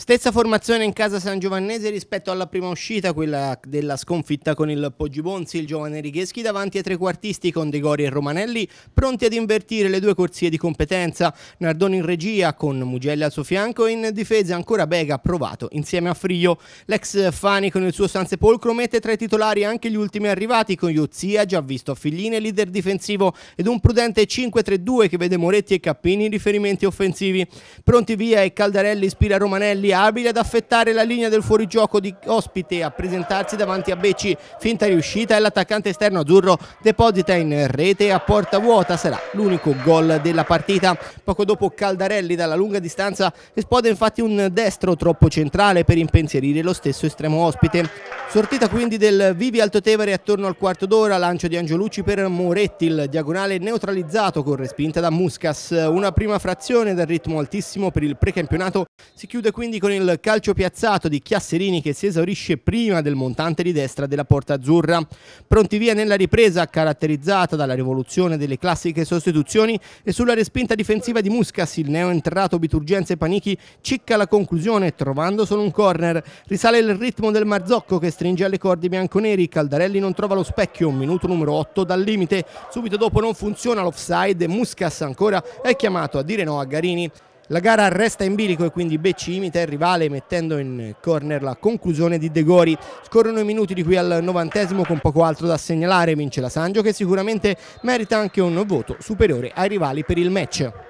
Stessa formazione in casa San Giovannese rispetto alla prima uscita, quella della sconfitta con il Poggi Bonzi, il giovane Righeschi davanti ai trequartisti con De Gori e Romanelli, pronti ad invertire le due corsie di competenza. Nardoni in regia con Mugelli al suo fianco e in difesa ancora Bega provato insieme a Frio. L'ex Fani con il suo Sansepolcro mette tra i titolari anche gli ultimi arrivati con Iozia, già visto a Figline, leader difensivo ed un prudente 5-3-2 che vede Moretti e Cappini in riferimenti offensivi. Pronti via e Caldarelli ispira Romanelli Siri abile ad affettare la linea del fuorigioco di ospite a presentarsi davanti a Becci finta riuscita e l'attaccante esterno azzurro deposita in rete a porta vuota sarà l'unico gol della partita poco dopo Caldarelli dalla lunga distanza esplode infatti un destro troppo centrale per impensierire lo stesso estremo ospite Sortita quindi del Vivi Alto Tevere attorno al quarto d'ora, lancio di Angiolucci per Moretti, il diagonale neutralizzato con respinta da Muscas. Una prima frazione dal ritmo altissimo per il precampionato si chiude quindi con il calcio piazzato di Chiasserini che si esaurisce prima del montante di destra della porta azzurra. Pronti via nella ripresa caratterizzata dalla rivoluzione delle classiche sostituzioni e sulla respinta difensiva di Muscas il neoentrato e Panichi cicca la conclusione trovando solo un corner. Risale il ritmo del Marzocco che sta stringe alle corde bianconeri, Caldarelli non trova lo specchio, minuto numero 8 dal limite, subito dopo non funziona l'offside e Muscas ancora è chiamato a dire no a Garini. La gara resta in bilico e quindi Becci imita il rivale mettendo in corner la conclusione di Degori. Scorrono i minuti di qui al novantesimo con poco altro da segnalare, vince la Sangio che sicuramente merita anche un voto superiore ai rivali per il match.